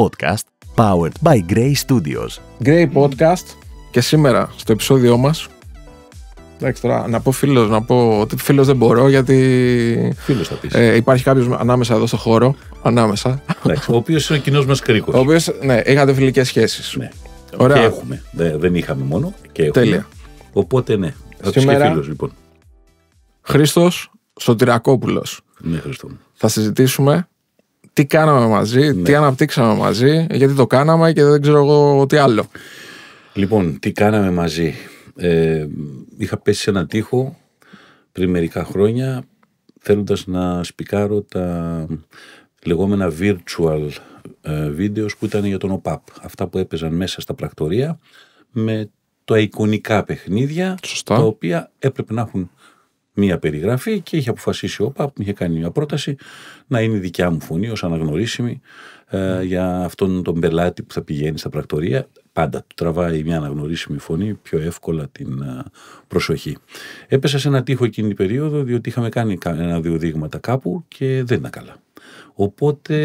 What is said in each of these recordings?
podcast powered by Grey Studios. Grey Podcast και σήμερα στο επεισόδιό μας Εντάξει, τώρα να πω φίλος, να πω ότι φίλος δεν μπορώ γιατί. Φίλος θα πεις. Ε, υπάρχει κάποιος ανάμεσα εδώ στο χώρο. Ανάμεσα. ο οποίος είναι ο κοινός μας κρίκος. Ο οποίος, ναι, είχατε φιλικές σχέσεις. Ναι. Ωραία. Και έχουμε. δεν είχαμε μόνο. Και Τέλεια. Οπότε ναι. Θα Σήμερα... φίλος λοιπόν. Χρήστος Σωτηρακόπουλος. Ναι, Χρήστο. Θα συζητήσουμε τι κάναμε μαζί, ναι. τι αναπτύξαμε μαζί, γιατί το κάναμε και δεν ξέρω εγώ τι άλλο. Λοιπόν, τι κάναμε μαζί. Ε, είχα πέσει σε ένα τοίχο πριν μερικά χρόνια θέλοντας να σπικάρω τα λεγόμενα virtual ε, βίντεος που ήταν για τον ΟΠΑΠ. Αυτά που έπαιζαν μέσα στα πρακτορία με τα εικονικά παιχνίδια Σωστά. τα οποία έπρεπε να έχουν μία περιγραφή και είχε αποφασίσει ο ΠΑΠ, είχε κάνει μια πρόταση να είναι η δικιά μου φωνή ως αναγνωρίσιμη ε, για αυτόν τον πελάτη που θα πηγαίνει στα πρακτορία. Πάντα του τραβάει μια αναγνωρίσιμη φωνή πιο εύκολα την ε, προσοχή. Έπεσα σε ένα τείχο εκείνη την περίοδο διότι είχαμε κάνει ένα-δύο δείγματα κάπου και δεν ήταν καλά. Οπότε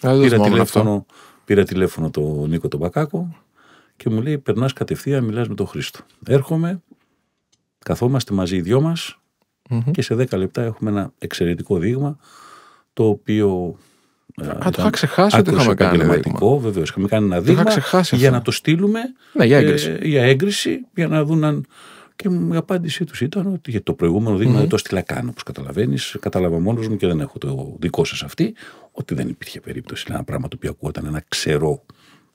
πήρα τηλέφωνο, πήρα τηλέφωνο τον Νίκο τον Πακάκο και μου λέει περνάς κατευθείαν, μιλάς με τον Χρήστο. Έρχομαι, καθόμαστε μαζί οι δυο μας, mm-hmm. και σε 10 λεπτά έχουμε ένα εξαιρετικό δείγμα το οποίο. Ε, Α, ήταν, το είχα ξεχάσει ότι είχαμε κάνει ένα δείγμα. Βεβαίως, είχαμε κάνει ένα δείγμα για αυτό. να το στείλουμε ναι, για, έγκριση. Ε, για έγκριση, για να δουν αν. Και η απάντησή τους ήταν ότι για το προηγούμενο δείγμα mm-hmm. δεν το στείλα καν. Όπως καταλαβαίνεις, κατάλαβα μόνος μου και δεν έχω το δικό σας αυτή, ότι δεν υπήρχε περίπτωση. Ένα πράγμα το οποίο ακούγονταν ένα ξερό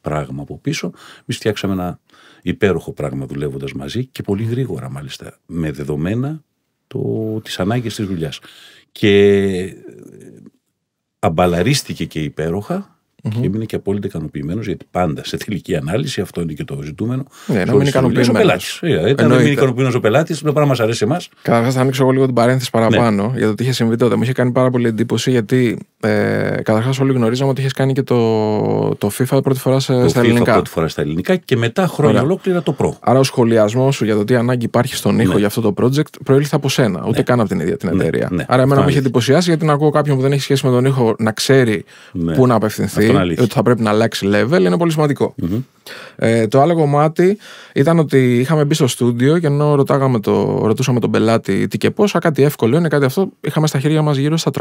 πράγμα από πίσω. Εμείς φτιάξαμε ένα υπέροχο πράγμα δουλεύοντας μαζί και πολύ γρήγορα μάλιστα. Με δεδομένα το, τις ανάγκες της δουλειάς. Και ε, αμπαλαρίστηκε και υπέροχα Mm-hmm. Και έμεινε και απόλυτα ικανοποιημένος, γιατί πάντα σε τελική ανάλυση αυτό είναι και το ζητούμενο. Ναι, να μην πελάτης. Ε, ήταν να μην ικανοποιημένος ο πελάτης, το πράγμα μας αρέσει εμάς. Καταρχάς, θα ανοίξω εγώ λίγο την παρένθεση παραπάνω ναι. για το τι είχε συμβεί τότε. Μου είχε κάνει πάρα πολύ εντύπωση, γιατί ε, καταρχάς όλοι γνωρίζαμε ότι είχες κάνει και το, το FIFA πρώτη φορά σε, το στα FIFA ελληνικά. πρώτη φορά στα ελληνικά και μετά χρόνια ολόκληρα το προ. Άρα ο σχολιασμός σου για το τι ανάγκη υπάρχει στον ήχο ναι. για αυτό το project προήλθε από σένα, ούτε ναι. καν από την ίδια την ναι, εταιρεία. Ναι, Άρα, εμένα μου είχε εντυπωσιάσει γιατί να ακούω κάποιον που δεν έχει σχέση με τον ήχο να ξέρει πού να απευθυνθεί ότι θα πρέπει να αλλάξει level είναι πολύ Ε, το άλλο κομμάτι ήταν ότι είχαμε μπει στο στούντιο και ενώ ρωτάγαμε το, ρωτούσαμε τον πελάτη τι και πόσα, κάτι εύκολο είναι, κάτι αυτό, είχαμε στα χέρια μας γύρω στα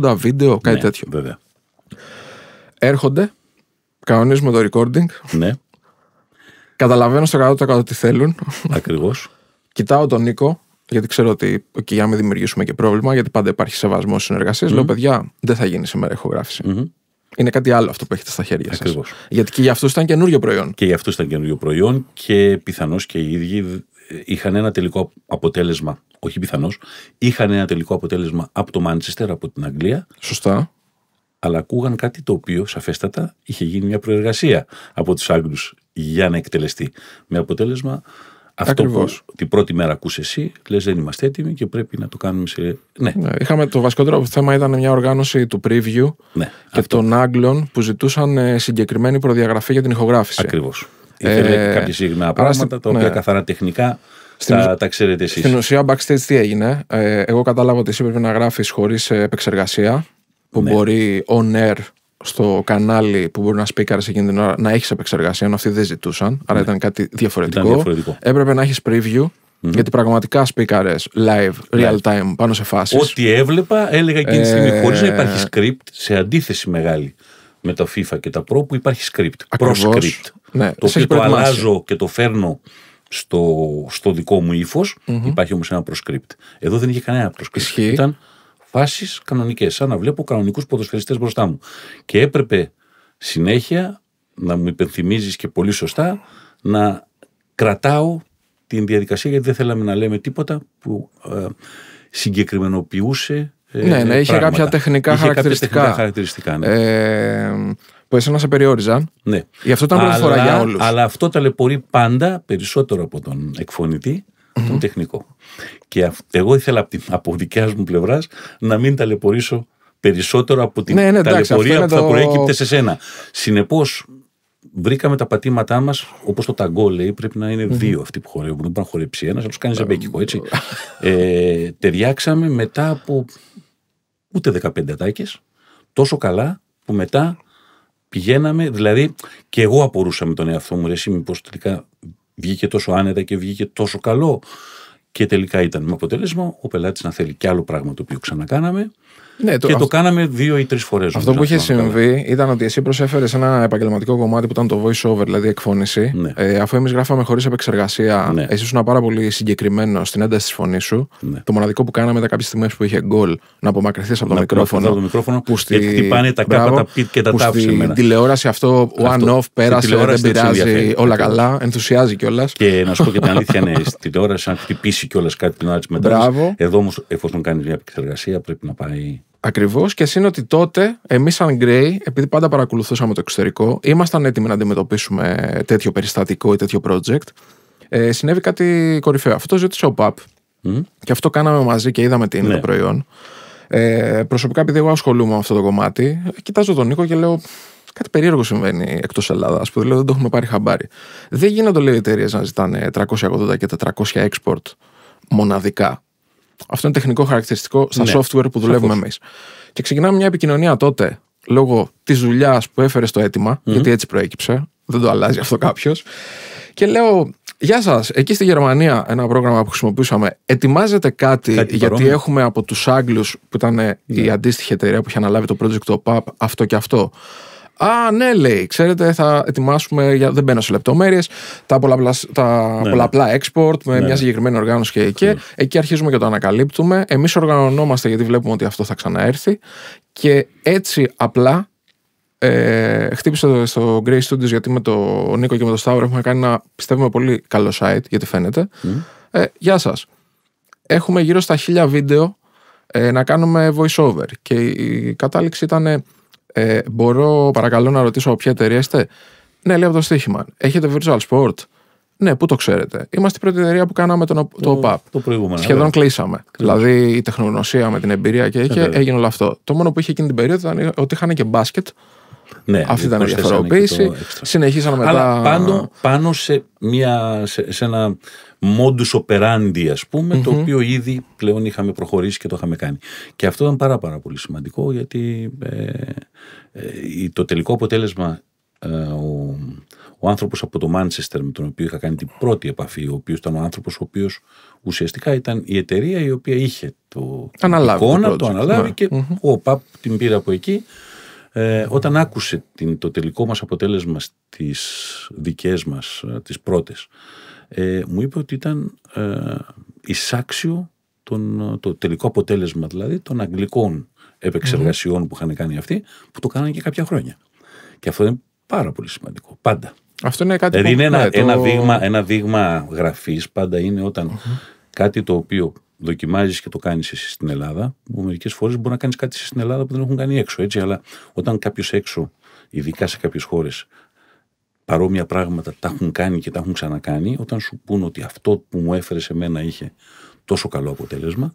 380 βίντεο, κάτι ναι, τέτοιο. Βέβαια. Έρχονται, κανονίζουμε το recording. Ναι. Καταλαβαίνω στο 100% τι θέλουν. Ακριβώς. Κοιτάω τον Νίκο, γιατί ξέρω ότι και για να μην δημιουργήσουμε και πρόβλημα, γιατί πάντα υπάρχει σεβασμός συνεργασία. Mm. Λέω, παιδιά, δεν θα γίνει σήμερα είναι κάτι άλλο αυτό που έχετε στα χέρια σας. Γιατί και για αυτούς ήταν καινούριο προϊόν. Και για αυτούς ήταν καινούριο προϊόν και πιθανώς και οι ίδιοι ε, είχαν ένα τελικό αποτέλεσμα. Όχι πιθανώς. Είχαν ένα τελικό αποτέλεσμα από το Μάντσεστερ, από την Αγγλία. Σωστά. Αλλά ακούγαν κάτι το οποίο σαφέστατα είχε γίνει μια προεργασία από τους Άγγλους για να εκτελεστεί. Με αποτέλεσμα αυτό Ακριβώς. που την πρώτη μέρα ακούς εσύ, λες δεν είμαστε έτοιμοι και πρέπει να το κάνουμε σε. Ναι. ναι είχαμε, το βασικότερο θέμα ήταν μια οργάνωση του preview ναι, και αυτό. των Άγγλων που ζητούσαν ε, συγκεκριμένη προδιαγραφή για την ηχογράφηση. Ακριβώς. Ε, Ήθελε κάποια συγκεκριμένα πράγματα τα οποία ναι. καθαρά τεχνικά στην, τα, τα ξέρετε εσείς. Στην ουσία, backstage τι έγινε. Ε, εγώ κατάλαβα ότι εσύ πρέπει να γράφεις χωρίς ε, επεξεργασία που ναι. μπορεί on air στο κανάλι που μπορεί να σπίκαρες εκείνη την ώρα να έχεις επεξεργασία, ενώ αυτοί δεν ζητούσαν. Άρα ναι. ήταν κάτι διαφορετικό. διαφορετικό. Έπρεπε να έχεις preview. Mm. Γιατί πραγματικά σπίκαρες live, ναι. real time, πάνω σε φάσεις. Ό,τι έβλεπα έλεγα εκείνη τη στιγμή, ε, χωρίς να υπάρχει script, σε αντίθεση μεγάλη με τα FIFA και τα Pro που υπάρχει script. προ script. Ναι. Το οποίο το αλλάζω και το φέρνω στο, στο δικό μου υφο Υπάρχει όμως ένα ένα script. Εδώ δεν είχε κανένα κανένα script. Ήταν φάσεις κανονικές, σαν να βλέπω κανονικούς ποδοσφαιριστές μπροστά μου. Και έπρεπε συνέχεια να μου υπενθυμίζεις και πολύ σωστά να κρατάω την διαδικασία γιατί δεν θέλαμε να λέμε τίποτα που ε, συγκεκριμενοποιούσε. Ε, ναι, ναι, είχε κάποια τεχνικά χαρακτηριστικά. Κάποια χαρακτηριστικά ναι. ε, που εσένα σε περιόριζαν. Ναι. Γι' αυτό ήταν πρώτη φορά για όλους. Αλλά αυτό ταλαιπωρεί πάντα περισσότερο από τον εκφωνητη τον τεχνικό. Και εγώ ήθελα από δικιάς μου πλευράς να μην ταλαιπωρήσω περισσότερο από την ναι, ναι, ταλαιπωρία που θα προέκυπτε σε σένα. Συνεπώς, βρήκαμε τα πατήματά μας, όπως το ταγκό λέει, πρέπει να είναι mm-hmm. δύο αυτοί που χορεύουν. Δεν μπορεί να χορέψει ένας, θα του κάνει ζεμπέκικο, έτσι. ε, ταιριάξαμε μετά από ούτε 15 τάκε, τόσο καλά που μετά πηγαίναμε, δηλαδή και εγώ απορούσα με τον εαυτό μου, ρε, εσύ μήπως τελικά βγήκε τόσο άνετα και βγήκε τόσο καλό. Και τελικά ήταν με αποτέλεσμα ο πελάτης να θέλει κι άλλο πράγμα το οποίο ξανακάναμε ναι, το, και αυ... το κάναμε δύο ή τρεις φορές. Αυτό που είχε συμβεί ήταν ότι εσύ προσέφερες ένα επαγγελματικό κομμάτι που ήταν το voice over, δηλαδή εκφώνηση. Ναι. Ε, αφού εμείς γράφαμε χωρίς επεξεργασία, ναι. εσύ ήσουν πάρα πολύ συγκεκριμένο στην ένταση της φωνής σου. Ναι. Το μοναδικό που κάναμε ήταν κάποιες στιγμές που είχε γκολ να απομακρυνθείς από, το μικρόφωνο. Από το μικρόφωνο που στη... χτυπάνε τα κάπα, τα πιτ και τα τάπ σε μένα. τηλεόραση αυτό, one-off, πέρασε, δεν πειράζει, όλα καλά, ενθουσιάζει κιόλας. Και να σου πω και την αλήθεια, ναι, στην τηλεόραση, αν χτυπήσει κιόλας κάτι την τη μετά. Εδώ όμως, εφόσον κάνεις μια επεξεργασία, πρέπει να πάει. Ακριβώς και είναι ότι τότε εμείς, σαν Γκρέι, επειδή πάντα παρακολουθούσαμε το εξωτερικό, ήμασταν έτοιμοι να αντιμετωπίσουμε τέτοιο περιστατικό ή τέτοιο project. Ε, συνέβη κάτι κορυφαίο. Αυτό ζήτησε ο ΠΑΠ. Και αυτό κάναμε μαζί και είδαμε τι είναι ναι. το προϊόν. Ε, προσωπικά, επειδή εγώ ασχολούμαι με αυτό το κομμάτι, κοιτάζω τον Νίκο και λέω: Κάτι περίεργο συμβαίνει εκτός Ελλάδας. Που δηλαδή δεν το έχουμε πάρει χαμπάρι. Δεν γίνονται, λέει, εταιρείες να ζητάνε 380 και 400 export μοναδικά. Αυτό είναι τεχνικό χαρακτηριστικό στα ναι. software που δουλεύουμε εμείς. Και ξεκινάμε μια επικοινωνία τότε λόγω της δουλειάς που έφερε στο αιτημα γιατί έτσι προέκυψε, δεν το αλλάζει αυτό κάποιος. Και λέω, Γεια σας. Εκεί στη Γερμανία, ένα πρόγραμμα που χρησιμοποιούσαμε, ετοιμάζεται κάτι, γιατί έχουμε από τους Άγγλους, που ήταν η ναι. αντίστοιχη εταιρεία που είχε αναλάβει το project OPAP αυτό και αυτό. Α, ναι, λέει. Ξέρετε, θα ετοιμάσουμε. Για... Δεν μπαίνω σε λεπτομέρειες. Τα πολλαπλά, τα ναι, ναι. export με ναι, μια ναι. συγκεκριμένη οργάνωση και εκεί. Εκεί αρχίζουμε και το ανακαλύπτουμε. Εμείς οργανωνόμαστε γιατί βλέπουμε ότι αυτό θα ξαναέρθει. Και έτσι απλά ε, χτύπησε στο Grey Studios γιατί με τον Νίκο και με τον Σταύρο έχουμε κάνει ένα πιστεύουμε πολύ καλό site, γιατί φαίνεται. Ε, γεια σας. Έχουμε γύρω στα χίλια βίντεο ε, να κάνουμε voiceover. Και η κατάληξη ήταν ε, μπορώ, παρακαλώ, να ρωτήσω ποια εταιρεία είστε. Ναι, λέει από το στοίχημα. Έχετε virtual sport. Ναι, πού το ξέρετε. Είμαστε η πρώτη εταιρεία που κάναμε το, OPAP. Το προηγούμενο. Σχεδόν κλείσαμε. Δηλαδή η τεχνογνωσία με την εμπειρία και ε, είχε, έγινε όλο αυτό. Το μόνο που είχε εκείνη την περίοδο ήταν ότι είχαν και μπάσκετ ναι, Αυτή ήταν η διαφοροποίηση. Συνεχίσαμε μετά. Αλλά πάνω, πάνω σε, μια, ένα modus operandi, ας πουμε το οποίο ήδη πλέον είχαμε προχωρήσει και το είχαμε κάνει. Και αυτό ήταν πάρα, πάρα πολύ σημαντικό, γιατί ε, ε το τελικό αποτέλεσμα ε, ο, ο άνθρωπος από το Μάντσεστερ, με τον οποίο είχα κάνει την πρώτη επαφή, ο οποίος ήταν ο άνθρωπος, ο οποίος ουσιαστικά ήταν η εταιρεία η οποία είχε το εικόνα, το, αναλάβει ναι. και ο Παπ την πήρε από εκεί. Ε, όταν άκουσε την, το τελικό μας αποτέλεσμα στις δικές μας, ε, τις πρώτες, ε, μου είπε ότι ήταν ε, εισάξιο τον, ε, το τελικό αποτέλεσμα δηλαδή των αγγλικών που είχαν κάνει αυτοί, που το κάνανε και κάποια χρόνια. Και αυτό είναι πάρα πολύ σημαντικό, πάντα. Αυτό είναι κάτι δηλαδή που... είναι ένα, ναι, ένα, δείγμα, δείγμα γραφής, πάντα είναι κάτι το οποίο δοκιμάζεις και το κάνεις εσύ στην Ελλάδα, που μερικές φορές μπορεί να κάνεις κάτι εσύ στην Ελλάδα που δεν έχουν κάνει έξω. Έτσι, αλλά όταν κάποιος έξω, ειδικά σε κάποιες χώρες, παρόμοια πράγματα τα έχουν κάνει και τα έχουν ξανακάνει, όταν σου πούν ότι αυτό που μου έφερε σε μένα είχε τόσο καλό αποτέλεσμα,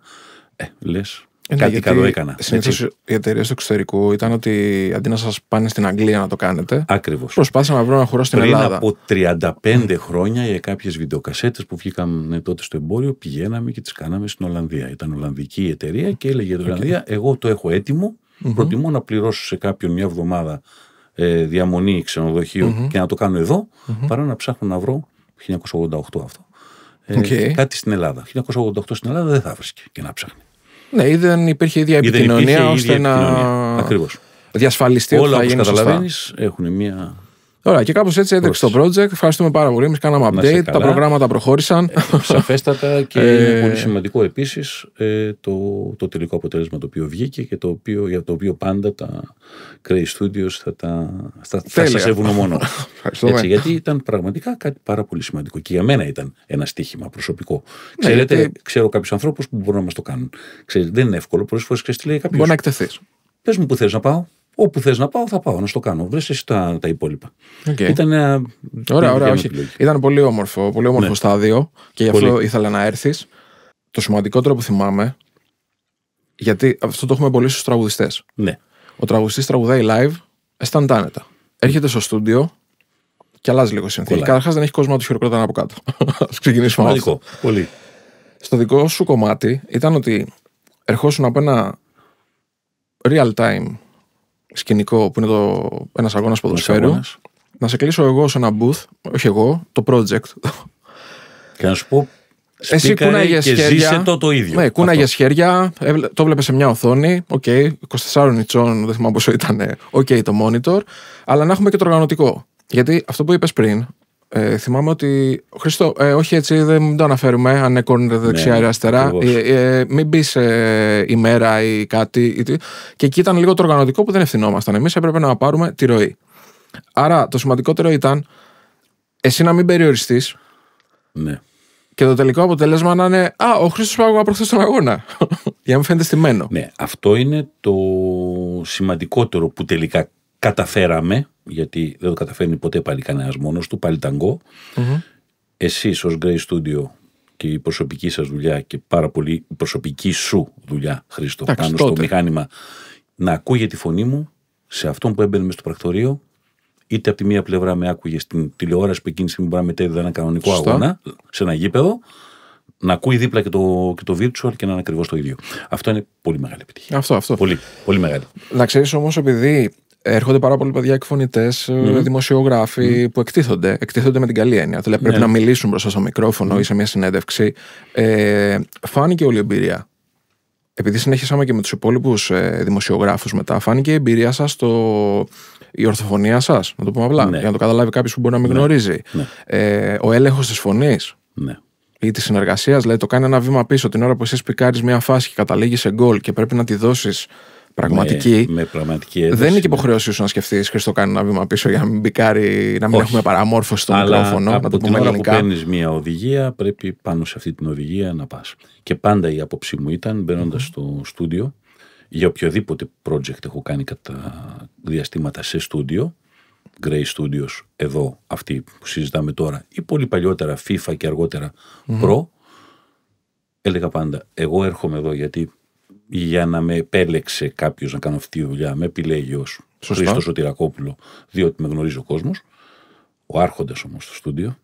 ε, λες, ναι, κάτι καλό έκανα. Συνήθως οι εταιρείες του εξωτερικού ήταν ότι αντί να σας πάνε στην Αγγλία να το κάνετε. Ακριβώς. Προσπάθησα να βρω ένα χώρο στην Ελλάδα. Πριν από 35 χρόνια για κάποιες βιντεοκασέτες που βγήκαν τότε στο εμπόριο πηγαίναμε και τις κάναμε στην Ολλανδία. Ήταν Ολλανδική η εταιρεία και έλεγε η Ολλανδία: Εγώ το έχω έτοιμο. Προτιμώ να πληρώσω σε κάποιον μια εβδομάδα ε, διαμονή ξενοδοχείου και να το κάνω εδώ, mm-hmm. παρά να ψάχνω να βρω. 1988 αυτό. Ε, κάτι στην Ελλάδα. 1988 στην Ελλάδα δεν θα βρίσκει και να ψάχνει. Ναι, ή δεν υπήρχε η ίδια επικοινωνία ώστε να. Ακριβώς. Διασφαλιστεί ότι θα γίνει καταλαβαίνεις, έχουν μια Ωραία, και κάπως έτσι έδειξε το project. Ευχαριστούμε πάρα πολύ. Εμείς κάναμε update. Τα προγράμματα προχώρησαν. Ε, σαφέστατα και είναι ε, πολύ σημαντικό επίσης ε, το, το τελικό αποτέλεσμα το οποίο βγήκε και το οποίο, για το οποίο πάντα τα Cray Studios θα, τα, θα, θα σα ευγνωμονώ. έτσι, γιατί ήταν πραγματικά κάτι πάρα πολύ σημαντικό και για μένα ήταν ένα στοίχημα προσωπικό. Ναι, Ξέρετε, ξέρω κάποιους ανθρώπους που μπορούν να μας το κάνουν. δεν είναι εύκολο. Πολλές φορές ξέρεις τι λέει κάποιος. Μπορεί να εκτεθείς. Πες μου που θες να πάω. Όπου θες να πάω, θα πάω να στο κάνω. Βρες εσύ τα, τα υπόλοιπα. Okay. Ήταν. Ε, ωραία, ωραία, όχι. Ήταν πολύ όμορφο, πολύ όμορφο ναι. στάδιο και γι' αυτό ήθελα να έρθεις. Το σημαντικότερο που θυμάμαι. Γιατί αυτό το έχουμε πολύ στους τραγουδιστές. Ναι. Ο τραγουδιστής τραγουδάει live, αισθάνεται Έρχεται στο στούντιο και αλλάζει λίγο συνθήκη. Καταρχάς δεν έχει κόσμο να του χειροκροτάνε από κάτω. Ας ξεκινήσουμε αυτό. Πολύ. Στο δικό σου κομμάτι ήταν ότι ερχόσουν από ένα real time σκηνικό που είναι το, ένας αγώνας ποδοσφαίρου να σε κλείσω εγώ σε ένα booth, όχι εγώ, το project. Και να σου πω εσύ κούναγε χέρια. το το ίδιο. Ναι, κούναγες χέρια, το βλέπεις σε μια οθόνη. Οκ, okay, 24 νητσών δεν θυμάμαι πόσο ήταν. Οκ, okay, το monitor. Αλλά να έχουμε και το οργανωτικό. Γιατί αυτό που είπες πριν, ε, θυμάμαι ότι. Χριστό, ε, όχι έτσι, δεν το αναφέρουμε αν είναι δεξιά ή αριστερά. Ε, ε, μην μπεις ε, ημέρα ή κάτι. Και εκεί ήταν λίγο το οργανωτικό που δεν ευθυνόμασταν. Εμείς έπρεπε να πάρουμε τη ροή. Άρα το σημαντικότερο ήταν εσύ να μην περιοριστείς. Ναι. Και το τελικό αποτέλεσμα να είναι Α, ο Χρήστος Πάγου προχθέ στον αγώνα. Για να μην φαίνεται στημένο. Ναι, αυτό είναι το σημαντικότερο που τελικά καταφέραμε γιατί δεν το καταφέρνει ποτέ πάλι κανένας μόνος του, πάλι ταγκό. Mm-hmm. Εσείς ως Grey Studio και η προσωπική σας δουλειά και πάρα πολύ η προσωπική σου δουλειά, Χρήστο, πάνω στο μηχάνημα, να ακούγε τη φωνή μου σε αυτόν που έμπαινε στο πρακτορείο, είτε από τη μία πλευρά με άκουγε στην τηλεόραση που εκείνη τη στιγμή μπορεί να μετέδιδε ένα κανονικό αγώνα σε ένα γήπεδο, να ακούει δίπλα και το, το virtual και να είναι ακριβώς το ίδιο. Αυτό είναι πολύ μεγάλη επιτυχία. Αυτό, αυτό. Πολύ, πολύ μεγάλη. Να ξέρεις όμως, επειδή έρχονται πάρα πολλοί παιδιά εκφωνητές, ε, δημοσιογράφοι που εκτίθονται. Εκτίθονται με την καλή έννοια. Δηλαδή, πρέπει ναι. να μιλήσουν μπροστά στο μικρόφωνο ή σε μια συνέντευξη. Ε, φάνηκε όλη η εμπειρία. Επειδή συνέχισαμε και με τους υπόλοιπους ε, δημοσιογράφους μετά, φάνηκε η εμπειρία σας η ορθοφωνία σας, να το πούμε απλά, ναι. για να το καταλάβει κάποιος που μπορεί να μην ναι. γνωρίζει. Ε, ο έλεγχος της φωνής ή της συνεργασίας, δηλαδή το κάνει ένα βήμα πίσω την ώρα που εσύ πικάρει μια φάση και καταλήγεις σε γκολ και πρέπει να τη δώσεις πραγματική. Με, ναι, με πραγματική ένταση, δεν είναι και ναι. υποχρεώσει σου να σκεφτείς κάνεις ένα βήμα πίσω για να μην μπικάρει, να μην έχουμε παραμόρφωση στο Αλλά μικρόφωνο. Από να το την πούμε ώρα που παίρνεις μια οδηγία, πρέπει πάνω σε αυτή την οδηγία να πας. Και πάντα η άποψή μου ήταν μπαίνοντας στο στούντιο, για οποιοδήποτε project έχω κάνει κατά διαστήματα σε στούντιο, Grey Studios εδώ, αυτή που συζητάμε τώρα, ή πολύ παλιότερα FIFA και αργότερα mm-hmm. Pro, έλεγα πάντα, εγώ έρχομαι εδώ γιατί για να με επέλεξε κάποιος να κάνω αυτή τη δουλειά, με επιλέγει ω Χρήστος Σωτηρακόπουλο, διότι με γνωρίζει ο κόσμος. Ο άρχοντας όμως στο στουντιο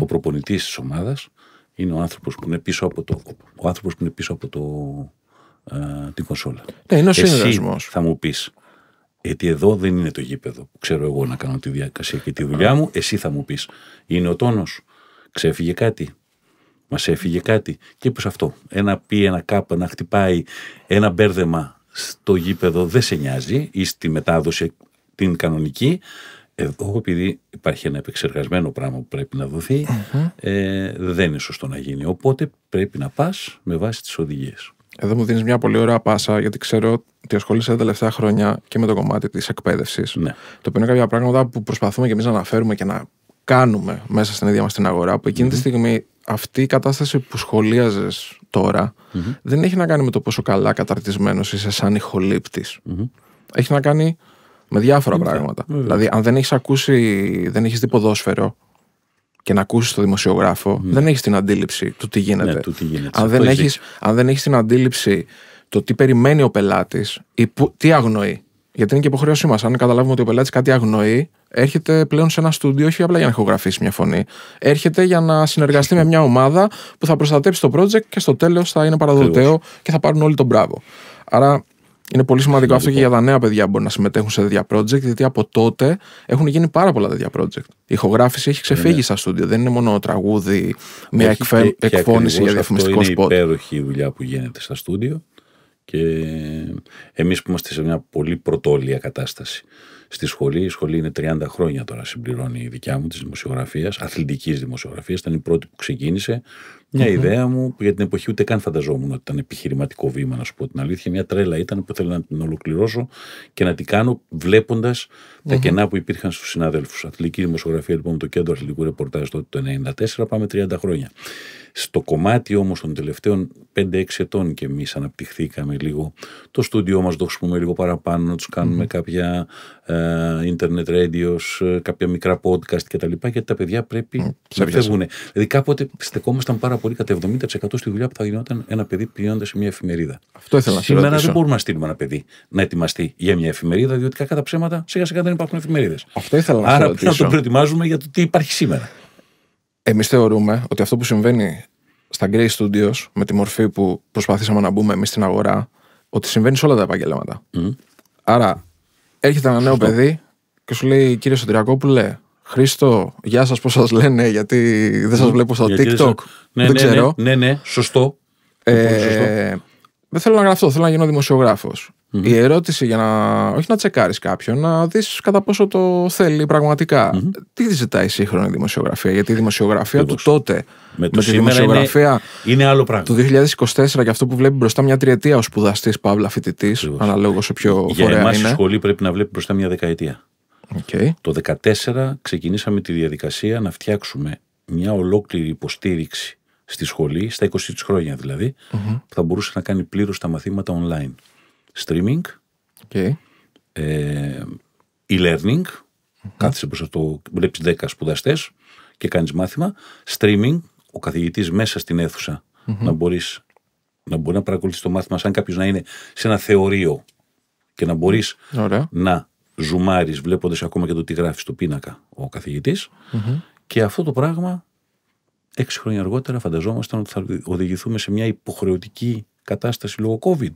ο προπονητής της ομάδας, είναι ο άνθρωπος που είναι πίσω από το. Ο άνθρωπος που είναι πίσω από το ε, την κονσόλα. Ναι, είναι ο Θα μου πεις, γιατί εδώ δεν είναι το γήπεδο που ξέρω εγώ να κάνω τη διαδικασία και τη δουλειά μου. Εσύ θα μου πεις, είναι ο τόνος, ξέφυγε κάτι, Μας έφυγε κάτι. Και είπες αυτό. Ένα πει, ένα κάπα, να χτυπάει ένα μπέρδεμα στο γήπεδο δεν σε νοιάζει ή στη μετάδοση την κανονική. Εδώ, επειδή υπάρχει ένα επεξεργασμένο πράγμα που πρέπει να δοθει ε, δεν είναι σωστό να γίνει. Οπότε πρέπει να πας με βάση τις οδηγίες. Εδώ μου δίνεις μια πολύ ωραία πάσα, γιατί ξέρω ότι ασχολείσαι τα τελευταία χρόνια και με το κομμάτι της εκπαίδευσης. Ναι. Το οποίο είναι κάποια πράγματα που προσπαθούμε και εμείς να αναφέρουμε και να κάνουμε μέσα στην ίδια μας την αγορά, που εκεινη τη στιγμή αυτή η κατάσταση που σχολίαζες δεν έχει να κάνει με το πόσο καλά καταρτισμένος είσαι σαν ηχοληπτη Έχει να κάνει με διάφορα πράγματα. Δηλαδή, αν δεν έχεις ακούσει, δεν έχεις δει ποδόσφαιρο και να ακούσεις το δημοσιογράφο, δεν έχεις την αντίληψη του τι γίνεται. Ναι, του τι γίνεται. Αν, δεν έχεις, αν δεν έχεις την αντίληψη το τι περιμένει ο πελάτης ή τι αγνοεί. Γιατί είναι και υποχρέωσή μας. Αν καταλάβουμε ότι ο πελάτης κάτι αγνοεί, Έρχεται πλέον σε ένα στούντιο, όχι απλά για να ηχογραφήσει μια φωνή. Έρχεται για να συνεργαστεί με μια ομάδα που θα προστατέψει το project και στο τέλος θα είναι παραδοτέο και θα πάρουν όλοι τον μπράβο. Άρα είναι πολύ σημαντικό αυτό και για τα νέα παιδιά που μπορούν να συμμετέχουν σε τέτοια project, γιατί από τότε έχουν γίνει πάρα πολλά τέτοια project. Η ηχογράφηση έχει ξεφύγει ναι. στα στούντιο. Δεν είναι μόνο τραγούδι, μια εκφώνηση για διαφημιστικό σποτ. Είναι υπέροχη η δουλειά που γίνεται στα στούντιο και εμείς που είμαστε σε μια πολύ πρωτόλια κατάσταση στη σχολή. Η σχολή είναι 30 χρόνια τώρα συμπληρώνει η δικιά μου της δημοσιογραφίας, αθλητικής δημοσιογραφίας. Ήταν η πρώτη που ξεκίνησε. Μια mm-hmm. ιδέα μου που για την εποχή ούτε καν φανταζόμουν ότι ήταν επιχειρηματικό βήμα, να σου πω την αλήθεια. Μια τρέλα ήταν που ήθελα να την ολοκληρώσω και να την κάνω βλέποντας mm-hmm. τα κενά που υπήρχαν στους συναδέλφου. Αθλητική δημοσιογραφία, λοιπόν, το κέντρο αθλητικού ρεπορτάζ τότε το 1994, πάμε 30 χρόνια. Στο κομμάτι όμως των τελευταίων 5-6 ετών και εμείς αναπτυχθήκαμε λίγο. Το στούντιό μας το χρησιμοποιούμε λίγο παραπάνω, να τους κάνουμε mm-hmm. κάποια ε, internet radios, ε, κάποια μικρά podcast κτλ. Γιατί τα παιδιά πρέπει mm, να φεύγουν. Δηλαδή κάποτε στεκόμασταν πάρα πολύ κατά 70% στη δουλειά που θα γινόταν ένα παιδί πηγαίνοντα σε μια εφημερίδα. Αυτό ήθελα να Σήμερα δεν μπορούμε να στείλουμε ένα παιδί να ετοιμαστεί για μια εφημερίδα, διότι κακά τα ψέματα σιγά σιγά δεν υπάρχουν εφημερίδες. Αυτό ήθελα να Άρα πρέπει να το προετοιμάζουμε για το τι υπάρχει σήμερα. Εμείς θεωρούμε ότι αυτό που συμβαίνει στα Grey Studios με τη μορφή που προσπαθήσαμε να μπούμε εμείς στην αγορά, ότι συμβαίνει σε όλα τα επαγγέλματα. Άρα Έρχεται ένα νέο παιδί και σου λέει, κύριε Σωτηριακόπουλε, Χρήστο, γεια σας, πώς σας λένε, γιατί δεν σας βλέπω στο TikTok. Ναι, δεν ναι, ξέρω. Ναι, ναι, ναι, σωστό. Ε, δεν θέλω να γραφτώ, θέλω να γίνω δημοσιογράφος. Η ερώτηση για να. Όχι να τσεκάρεις κάποιον, να δεις κατά πόσο το θέλει πραγματικά. Mm-hmm. Τι ζητάει η σύγχρονη δημοσιογραφία, Γιατί η δημοσιογραφία του τότε με, το τη δημοσιογραφία. Είναι, άλλο πράγμα. Το 2024 και αυτό που βλέπει μπροστά μια τριετία ο σπουδαστής Παύλα φοιτητής, αναλόγως σε ποιο για φορέα εμάς Η σχολή πρέπει να βλέπει μπροστά μια δεκαετία. Okay. Το 2014 ξεκινήσαμε τη διαδικασία να φτιάξουμε μια ολόκληρη υποστήριξη στη σχολή, στα 20 χρόνια δηλαδή, που θα μπορούσε να κάνει πλήρως τα μαθήματα online streaming, okay. Ε, e-learning, mm-hmm. κάθεσαι προς αυτό, βλέπεις 10 σπουδαστές και κάνεις μάθημα, streaming, ο καθηγητής μέσα στην αιθουσα να μπορείς να μπορεί να παρακολουθείς το μάθημα σαν κάποιος να είναι σε ένα θεωρίο και να μπορείς να ζουμάρεις βλέποντας ακόμα και το τι γράφεις στο πίνακα ο καθηγητη Και αυτό το πράγμα έξι χρόνια αργότερα φανταζόμασταν ότι θα οδηγηθούμε σε μια υποχρεωτική κατάσταση λόγω COVID.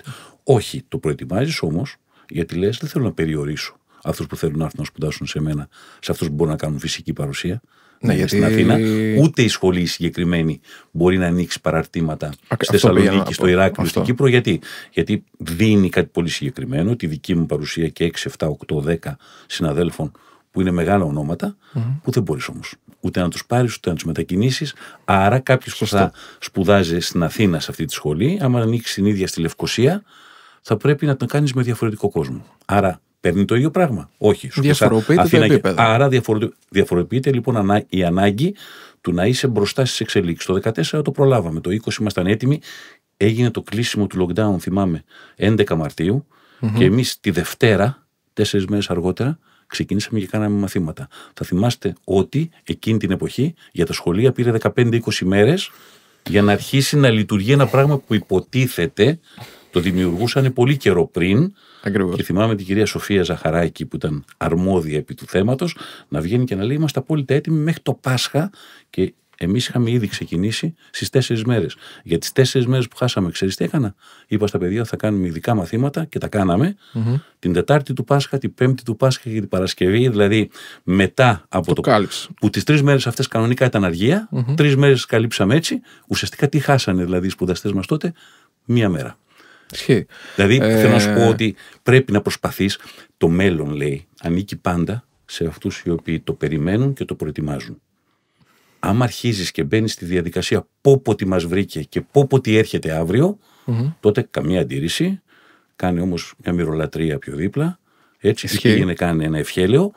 Όχι, το προετοιμάζεις όμως, γιατί λες, δεν θέλω να περιορίσω αυτούς που θέλουν να έρθουν να σπουδάσουν σε μένα, σε αυτούς που μπορούν να κάνουν φυσική παρουσία. Ναι, γιατί... Στην Αθήνα, ούτε η σχολή συγκεκριμένη μπορεί να ανοίξει παραρτήματα Α, στη Θεσσαλονίκη, στο Ηράκλειο, στην Κύπρο. Γιατί? γιατί δίνει κάτι πολύ συγκεκριμένο, τη δική μου παρουσία και 6, 7, 8, 10 συναδέλφων που είναι μεγάλα που δεν μπορείς όμως ούτε να τους πάρεις ούτε να τους μετακινήσεις. Άρα κάποιος που θα σπουδάζει στην Αθήνα σε αυτή τη σχολή, άμα ανοίξει την ίδια στη Λευκοσία, θα πρέπει να τον κάνεις με διαφορετικό κόσμο. Άρα παίρνει το ίδιο πράγμα. Όχι. διαφοροποιείται το επίπεδο. Άρα διαφοροποιείται λοιπόν η ανάγκη του να είσαι μπροστά στις εξελίξεις. Το 2014 το προλάβαμε. Το 20 ήμασταν έτοιμοι. Έγινε το κλείσιμο του lockdown, θυμάμαι, 11 μαρτιου Και εμείς τη Δευτέρα, τέσσερις μέρες αργότερα, ξεκινήσαμε και κάναμε μαθήματα. Θα θυμάστε ότι εκείνη την εποχή για τα σχολεία πήρε 15-20 μέρες για να αρχίσει να λειτουργεί ένα πράγμα που υποτίθεται το δημιουργούσαν πολύ καιρό πριν. Ακριβώς. Και θυμάμαι την κυρία Σοφία Ζαχαράκη που ήταν αρμόδια επί του θέματος να βγαίνει και να λέει είμαστε απόλυτα έτοιμοι μέχρι το Πάσχα και Εμείς είχαμε ήδη ξεκινήσει στις τέσσερις μέρες. Για τις τέσσερις μέρες που χάσαμε, ξέρεις τι έκανα. Είπα στα παιδιά θα κάνουμε ειδικά μαθήματα και τα κάναμε. Mm-hmm. Την Τετάρτη του Πάσχα, την Πέμπτη του Πάσχα και την Παρασκευή, δηλαδή μετά από το. το... Κάλυψε. Που τις τρεις μέρες αυτές κανονικά ήταν αργία, mm-hmm. τρεις μέρες καλύψαμε έτσι. Ουσιαστικά τι χάσανε δηλαδή οι σπουδαστές μας τότε, μία μέρα. Ισχύει. Δηλαδή ε... θέλω να σου πω ότι πρέπει να προσπαθείς. Το μέλλον, λέει, ανήκει πάντα σε αυτούς οι οποίοι το περιμένουν και το προετοιμάζουν άμα αρχίζεις και μπαίνεις στη διαδικασία πόπο τι μας βρήκε και πόπο τι έρχεται αύριο, mm-hmm. τότε καμία αντίρρηση. Κάνει όμως μια μυρολατρεία πιο δίπλα. Έτσι, Ισχύει. πήγαινε, κάνει ένα ευχέλαιο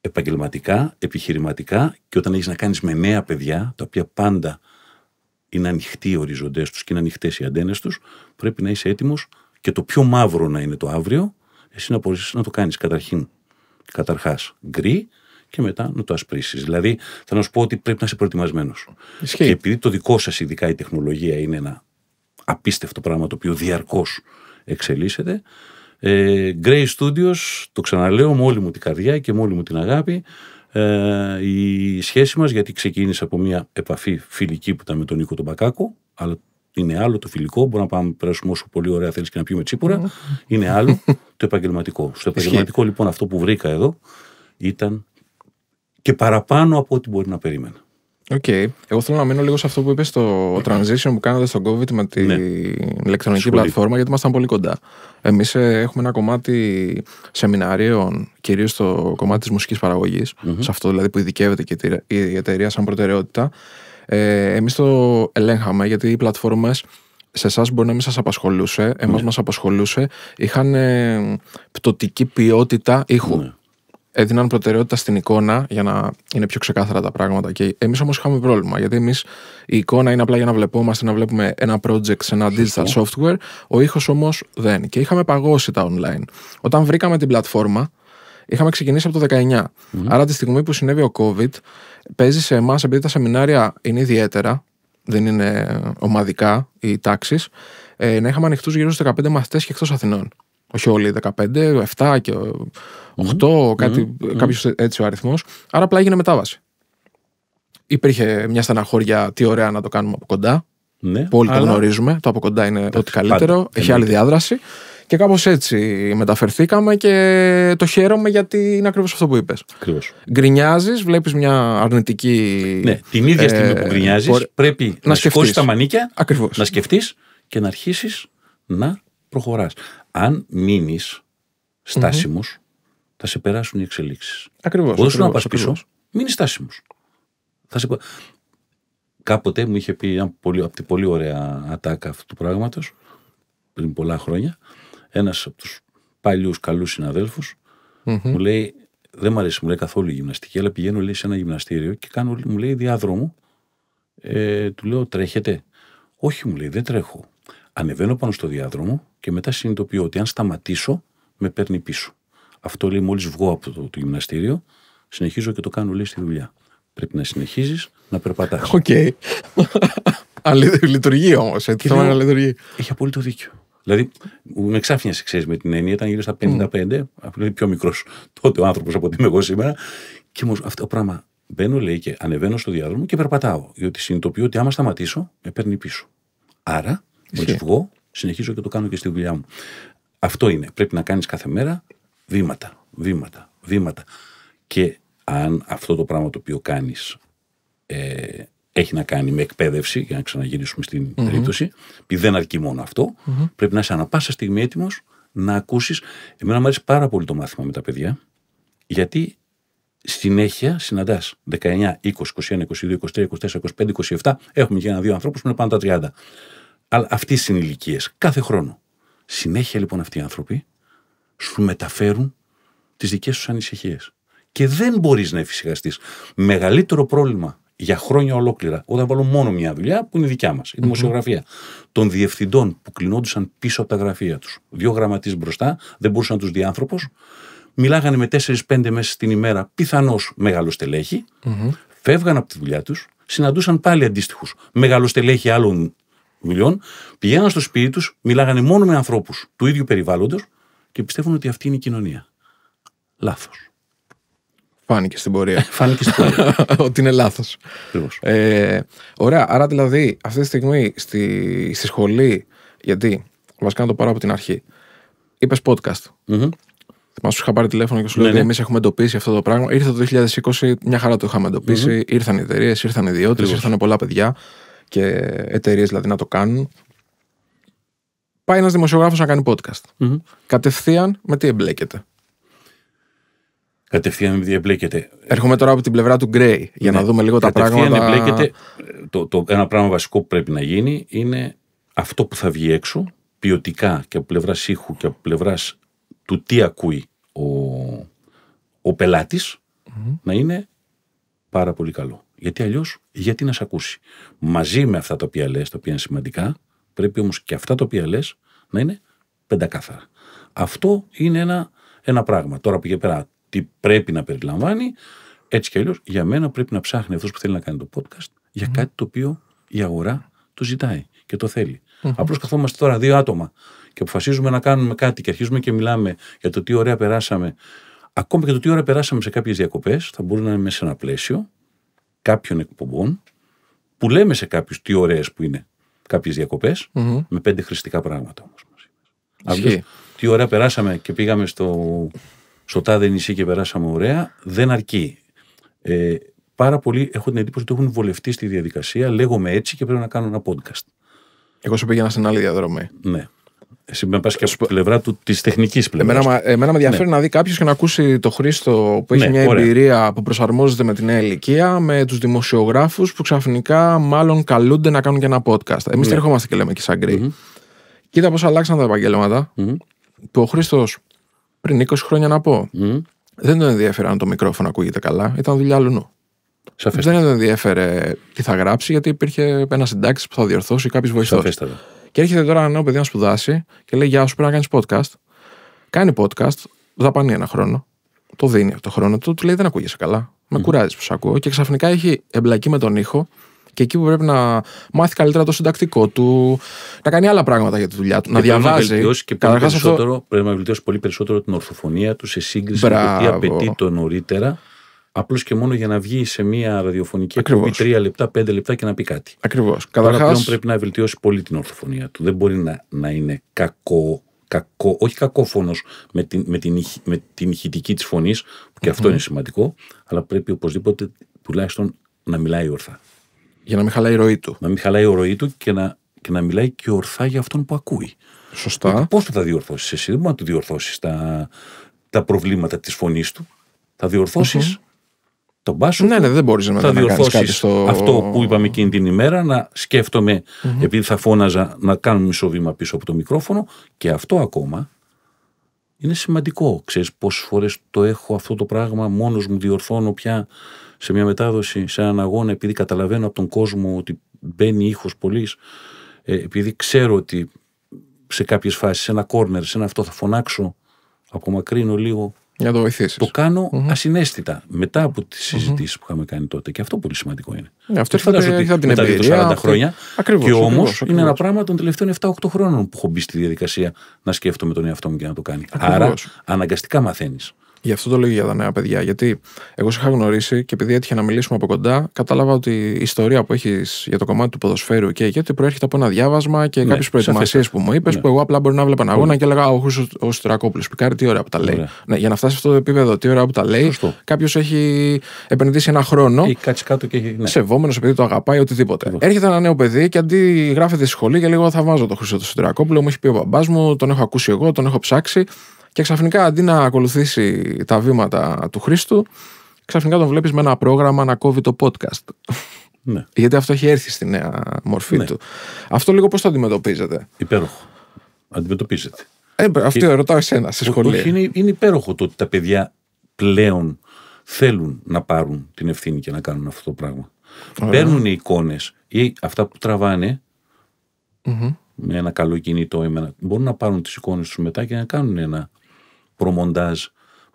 επαγγελματικά, επιχειρηματικά και όταν έχεις να κάνεις με νέα παιδιά, τα οποία πάντα είναι ανοιχτοί οι οριζοντές τους και είναι ανοιχτές οι αντένες τους, πρέπει να είσαι έτοιμος και το πιο μαύρο να είναι το αύριο, εσύ να μπορείς να το κάνεις καταρχήν. Καταρχάς γκρι και μετά να το ασπρίσεις. Δηλαδή, θα να σου πω ότι πρέπει να είσαι προετοιμασμένος. Και επειδή το δικό σας, ειδικά η τεχνολογία, είναι ένα απίστευτο πράγμα το οποίο διαρκώς εξελίσσεται. Ε, Grey Studios, το ξαναλέω με όλη μου την καρδιά και με όλη μου την αγάπη, ε, η σχέση μας γιατί ξεκίνησε από μια επαφή φιλική που ήταν με τον Νίκο τον Μπακάκο, αλλά είναι άλλο το φιλικό, μπορεί να πάμε περάσουμε όσο πολύ ωραία θέλεις και να πιούμε τσίπουρα, mm. είναι άλλο το επαγγελματικό. Στο επαγγελματικό λοιπόν αυτό που βρήκα εδώ ήταν και παραπάνω από ό,τι μπορεί να περίμενα. Οκ. Okay. Εγώ θέλω να μείνω λίγο σε αυτό που είπες στο transition που κάνατε στον COVID με την ναι. ηλεκτρονική πλατφόρμα, γιατί ήμασταν πολύ κοντά. Εμείς ε, έχουμε ένα κομμάτι σεμιναρίων, κυρίως στο κομμάτι της μουσικής σε αυτό δηλαδή που ειδικεύεται και η εταιρεία σαν προτεραιότητα. Ε, Εμείς το ελέγχαμε γιατί οι πλατφόρμες σε εσάς μπορεί να μην σας απασχολούσε, εμάς ναι. μας απασχολούσε, είχαν ε, πτωτική ποιότητα ήχου. Ναι έδιναν προτεραιότητα στην εικόνα για να είναι πιο ξεκάθαρα τα πράγματα. Και εμείς όμως είχαμε πρόβλημα, γιατί εμείς η εικόνα είναι απλά για να βλεπόμαστε, να βλέπουμε ένα project σε ένα digital software, ο ήχος όμως δεν. Και είχαμε παγώσει τα online. Όταν βρήκαμε την πλατφόρμα, είχαμε ξεκινήσει από το 19. Άρα τη στιγμή που συνέβη ο COVID, παίζει σε εμάς, επειδή τα σεμινάρια είναι ιδιαίτερα, δεν είναι ομαδικά οι τάξεις, ε, να είχαμε ανοιχτούς γύρω στους 15 μαθητές και εκτός Αθηνών όχι όλοι 15, 7 και 8, mm-hmm. κάτι, mm-hmm. κάποιος έτσι ο αριθμός. Άρα απλά έγινε μετάβαση. Υπήρχε μια στεναχώρια, τι ωραία να το κάνουμε από κοντά, ναι, που όλοι αλλά... το γνωρίζουμε, το από κοντά είναι ό,τι καλύτερο, πάντα, έχει άλλη διάδραση. Και κάπως έτσι μεταφερθήκαμε και το χαίρομαι γιατί είναι ακριβώς αυτό που είπες. Ακριβώς. Γκρινιάζεις, βλέπεις μια αρνητική... Ναι, την ίδια ε, στιγμή που γκρινιάζεις μπορεί... πρέπει να, να σκεφτείς τα μανίκια, ακριβώς. να σκεφτείς και να αρχίσεις να προχωράς αν μείνεις θα σε περάσουν οι εξελίξεις. Ακριβώς. Όταν σου να πας πίσω, μείνεις στάσιμος. Θα Κάποτε μου είχε πει πολύ, από την πολύ ωραία ατάκα αυτού του πράγματος, πριν πολλά χρόνια, ένας από τους παλιούς καλούς μου λέει: Δεν μου αρέσει, μου λέει καθόλου η γυμναστική, αλλά πηγαίνω λέει, σε ένα γυμναστήριο και κάνω, μου λέει διάδρομο. Ε, του λέω: Τρέχετε. Όχι, μου λέει, δεν τρέχω. Ανεβαίνω πάνω στο διάδρομο και μετά συνειδητοποιώ ότι αν σταματήσω, με παίρνει πίσω. Αυτό λέει μόλις βγω από το, γυμναστήριο, συνεχίζω και το κάνω λέει στη δουλειά. Πρέπει να συνεχίζεις να περπατάς. Οκ. Okay. λειτουργεί όμως. Έτσι να λειτουργεί. Έχει απόλυτο δίκιο. Δηλαδή, με ξάφνιασε, ξέρεις, με την έννοια, ήταν γύρω στα 55, mm. πιο μικρός τότε ο άνθρωπος από ότι είμαι εγώ σήμερα. Και όμως αυτό το πράγμα μπαίνω, λέει, και ανεβαίνω στο διάδρομο και περπατάω. Διότι συνειδητοποιώ ότι άμα σταματήσω, με παίρνει πίσω. Άρα, μόλις βγω, συνεχίζω και το κάνω και στη δουλειά μου. Αυτό είναι. Πρέπει να κάνεις κάθε μέρα βήματα, βήματα, βήματα. Και αν αυτό το πράγμα το οποίο κάνεις ε, έχει να κάνει με εκπαίδευση, για να ξαναγυρίσουμε στην mm-hmm. περίπτωση, επειδή δεν αρκεί μόνο πρέπει να είσαι ανα πάσα στιγμή έτοιμος να ακούσεις. Εμένα μου αρέσει πάρα πολύ το μάθημα με τα παιδιά, γιατί συνέχεια συναντάς 19, 20, 21, 22, 23, 24, 25, 27. Έχουμε και ένα-δύο ανθρώπους που είναι πάνω τα 30. Αλλά αυτές είναι οι ηλικίες. Κάθε χρόνο. Συνέχεια λοιπόν αυτοί οι άνθρωποι σου μεταφέρουν τις δικές τους ανησυχίες. Και δεν μπορείς να εφησυχαστείς. Μεγαλύτερο πρόβλημα για χρόνια ολόκληρα, όταν βάλω μόνο μια δουλειά που είναι δικιά μας, η δημοσιογραφία, mm-hmm. των διευθυντών που κλεινόντουσαν πίσω από τα γραφεία τους. Δύο γραμματείς μπροστά, δεν μπορούσαν να τους δει άνθρωπος. Μιλάγανε με 4-5 μέσα στην ημέρα, πιθανώς μεγάλο Φεύγαν από τη δουλειά τους, συναντούσαν πάλι αντίστοιχους μεγαλοστελέχη άλλων δουλειών, πηγαίναν στο σπίτι τους, μιλάγανε μόνο με ανθρώπους του ίδιου περιβάλλοντος και πιστεύουν ότι αυτή είναι η κοινωνία. Λάθος. Φάνηκε στην πορεία. Φάνηκε στην πορεία. ότι είναι λάθος. Ε, ωραία. Άρα δηλαδή αυτή τη στιγμή στη, στη σχολή. Γιατί βασικά να το πάρω από την αρχή. Είπες podcast. Mm-hmm. είχα πάρει τηλέφωνο και σου λέω ναι, ότι ναι. εμείς έχουμε εντοπίσει αυτό το πράγμα. Ήρθε το 2020, μια χαρά το είχαμε εντοπίσει. Mm-hmm. Ήρθαν εταιρείες, ήρθαν ιδιώτε, ήρθαν πολλά παιδιά και εταιρείες δηλαδή να το κάνουν. Πάει ένας δημοσιογράφος να κάνει podcast. Κατευθείαν με τι εμπλέκεται. Κατευθείαν εμπλέκεται. Έρχομαι τώρα από την πλευρά του Γκρέι για να ναι. δούμε λίγο τα πράγματα. Κατευθείαν εμπλέκεται. Το, το, ένα πράγμα βασικό που πρέπει να γίνει είναι αυτό που θα βγει έξω ποιοτικά και από πλευράς ήχου και από πλευράς του τι ακούει ο, ο πελατη να είναι πάρα πολύ καλό. Γιατί αλλιώς, γιατί να σε ακούσει. Μαζί με αυτά τα οποία λες, τα οποία είναι σημαντικά, πρέπει όμως και αυτά τα οποία λες να είναι πεντακάθαρα. Αυτό είναι ένα, ένα πράγμα. Τώρα πήγε πέρα τι πρέπει να περιλαμβάνει. Έτσι κι αλλιώς, για μένα πρέπει να ψάχνει αυτός που θέλει να κάνει το podcast για mm. κάτι το οποίο η αγορά το ζητάει και το θέλει. Mm-hmm. Απλώς καθόμαστε τώρα δύο άτομα και αποφασίζουμε να κάνουμε κάτι και αρχίζουμε και μιλάμε για το τι ωραία περάσαμε. Ακόμα και το τι ώρα περάσαμε σε κάποιες διακοπές, θα μπορούν να είναι μέσα σε ένα πλαίσιο, κάποιων εκπομπών που λέμε σε κάποιους τι ωραίες που είναι κάποιες με πέντε χρηστικά πράγματα όμως. Αυτή. τι ωραία περάσαμε και πήγαμε στο, στο τάδε νησί και περάσαμε ωραία, δεν αρκεί. Ε, πάρα πολλοί έχω την εντύπωση ότι έχουν βολευτεί στη διαδικασία. Λέγομαι έτσι και πρέπει να κάνω ένα podcast. Εγώ σου πήγαινα στην άλλη διαδρομή. Ναι πας και από πλευρά του της τεχνικής πλευράς. Εμένα, με ενδιαφέρει ναι. να δει κάποιος και να ακούσει το Χρήστο που έχει ναι, μια εμπειρία που προσαρμόζεται με την νέα ηλικία, με τους δημοσιογράφους που ξαφνικά μάλλον καλούνται να κάνουν και ένα podcast. Εμείς ναι. τρεχόμαστε και λέμε και σαν γκρι. Κοίτα πώς αλλάξαν τα επαγγελματα που ο Χρήστος πριν 20 χρόνια να πω δεν τον ενδιαφέρε αν το μικρόφωνο ακούγεται καλά, ήταν δουλειά αλλού. Δεν τον ενδιαφέρε τι θα γράψει γιατί υπήρχε ένα συντάξη που θα διορθώσει κάποιος βοηθός. Και έρχεται τώρα ένα νέο παιδί να σπουδάσει και λέει: Γεια σου, πρέπει να κάνεις podcast. Κάνει podcast, δαπανεί ένα χρόνο. Το δίνει το χρόνο του, του λέει: Δεν ακούγεσαι καλά. Με κουράζεις που σε ακούω. Και ξαφνικά έχει εμπλακεί με τον ήχο και εκεί που πρέπει να μάθει καλύτερα το συντακτικό του, να κάνει άλλα πράγματα για τη δουλειά του, και να διαβάζει. και Πρέπει να βελτιώσει πολύ περισσότερο την ορθοφωνία του σε σύγκριση Μπράβο. με το τι απαιτεί το νωρίτερα απλώς και μόνο για να βγει σε μια ραδιοφωνική εκπομπή τρία λεπτά, πέντε λεπτά και να πει κάτι. Ακριβώς. Καταρχά. πρέπει να βελτιώσει πολύ την ορθοφωνία του. Δεν μπορεί να, να είναι κακό, κακό, όχι κακόφωνο με την, με, την, με την ηχητική της φωνής, που και αυτό είναι σημαντικό, αλλά πρέπει οπωσδήποτε τουλάχιστον να μιλάει ορθά. Για να μην χαλάει η ροή του. Να μην χαλάει η ροή του και να, να μιλάει και ορθά για αυτόν που ακούει. Σωστά. Πώς θα διορθώσεις εσύ, δεν μπορεί να του διορθώσεις τα, τα προβλήματα της φωνής του. Θα διορθωσει τον πάσο. Ναι, ναι δεν μπορείς να Θα διορθώσει αυτό που είπαμε εκείνη την ημέρα, να σκεφτομαι επειδή θα φώναζα, να κάνουμε μισό βήμα πίσω από το μικρόφωνο. Και αυτό ακόμα είναι σημαντικό. Ξέρεις πόσες φορές το έχω αυτό το πράγμα, μόνος μου διορθώνω πια σε μια μετάδοση, σε έναν αγώνα, επειδή καταλαβαίνω από τον κόσμο ότι μπαίνει ήχος πολύ, ε, επειδή ξέρω ότι σε κάποιες φάσεις, σε ένα κόρνερ, σε ένα αυτό θα φωνάξω, απομακρύνω λίγο για το βοηθήσεις. Το κάνω mm-hmm. μετά από τις συζητήσεις mm-hmm. που είχαμε κάνει τότε. Και αυτό πολύ σημαντικό είναι. Ναι, αυτό ότι μετά την εμπειρία, 40 αυτή... χρόνια. Ακριβώς, και όμως είναι ένα πράγμα των τελευταίων 7-8 χρόνων που έχω μπει στη διαδικασία να σκέφτομαι τον εαυτό μου και να το κάνει. Ακριβώς. Άρα αναγκαστικά μαθαίνεις. Γι' αυτό το λέω για τα νέα παιδιά. Γιατί εγώ σε είχα γνωρίσει και επειδή έτυχε να μιλήσουμε από κοντά, κατάλαβα ότι η ιστορία που έχεις για το κομμάτι του ποδοσφαίρου και γιατί προέρχεται από ένα διάβασμα και ναι, κάποιες προετοιμασίες που μου είπες, ναι. που εγώ απλά μπορεί να βλέπω ένα αγώνα και έλεγα Ο χούσο ο Πικάρη, τι ώρα που τα λέει. Ναι, για να φτάσει σε αυτό το επίπεδο, τι ώρα που τα λέει, κάποιος έχει επενδύσει ένα χρόνο. Ή κάτσει κάτω και ναι. σεβόμενος επειδή το αγαπάει, οτιδήποτε. Έρχεται ένα νέο παιδί και αντί γράφεται στη σχολή και λίγο θαυμάζω το Χρήστο του μου έχει πει ο μπαμπάς μου, τον έχω ακούσει εγώ, τον έχω ψάξει και ξαφνικά αντί να ακολουθήσει τα βήματα του Χρήστου, ξαφνικά τον βλέπεις με ένα πρόγραμμα να κόβει το podcast. Ναι. Γιατί αυτό έχει έρθει στη νέα μορφή ναι. του. Αυτό λίγο πώς το αντιμετωπίζετε. Υπέροχο. Αντιμετωπίζεται. Ε, αυτό και... Ε, ρωτάω εσένα στη σχολή. είναι, είναι υπέροχο το ότι τα παιδιά πλέον θέλουν να πάρουν την ευθύνη και να κάνουν αυτό το πράγμα. Ωραία. Παίρνουν οι εικόνες ή αυτά που τραβάνε mm-hmm. με ένα καλό κινητό ή ένα... μπορούν να πάρουν τις εικόνες τους μετά και να κάνουν ένα προμοντάζ